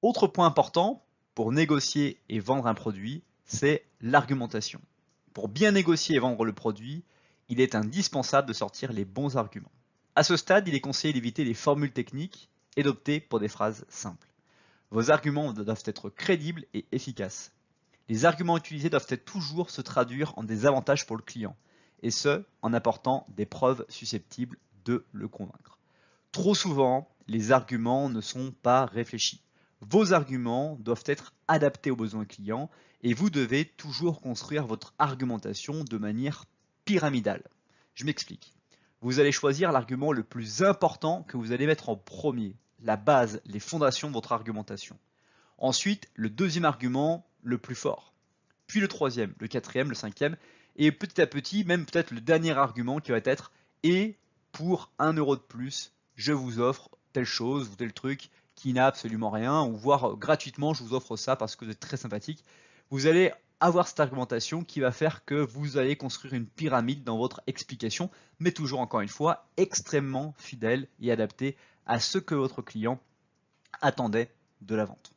Autre point important pour négocier et vendre un produit, c'est l'argumentation. Pour bien négocier et vendre le produit, il est indispensable de sortir les bons arguments. À ce stade, il est conseillé d'éviter les formules techniques et d'opter pour des phrases simples. Vos arguments doivent être crédibles et efficaces. Les arguments utilisés doivent toujours se traduire en des avantages pour le client, et ce, en apportant des preuves susceptibles de le convaincre. Trop souvent, les arguments ne sont pas réfléchis. Vos arguments doivent être adaptés aux besoins clients et vous devez toujours construire votre argumentation de manière pyramidale. Je m'explique. Vous allez choisir l'argument le plus important que vous allez mettre en premier, la base, les fondations de votre argumentation. Ensuite, le deuxième argument, le plus fort. Puis le troisième, le quatrième, le cinquième, et petit à petit, même peut-être le dernier argument qui va être « et pour un euro de plus, je vous offre telle chose ou tel truc qui n'a absolument rien, ou voire euh, gratuitement, je vous offre ça parce que c'est très sympathique. Vous allez avoir cette argumentation qui va faire que vous allez construire une pyramide dans votre explication, mais toujours encore une fois extrêmement fidèle et adaptée à ce que votre client attendait de la vente.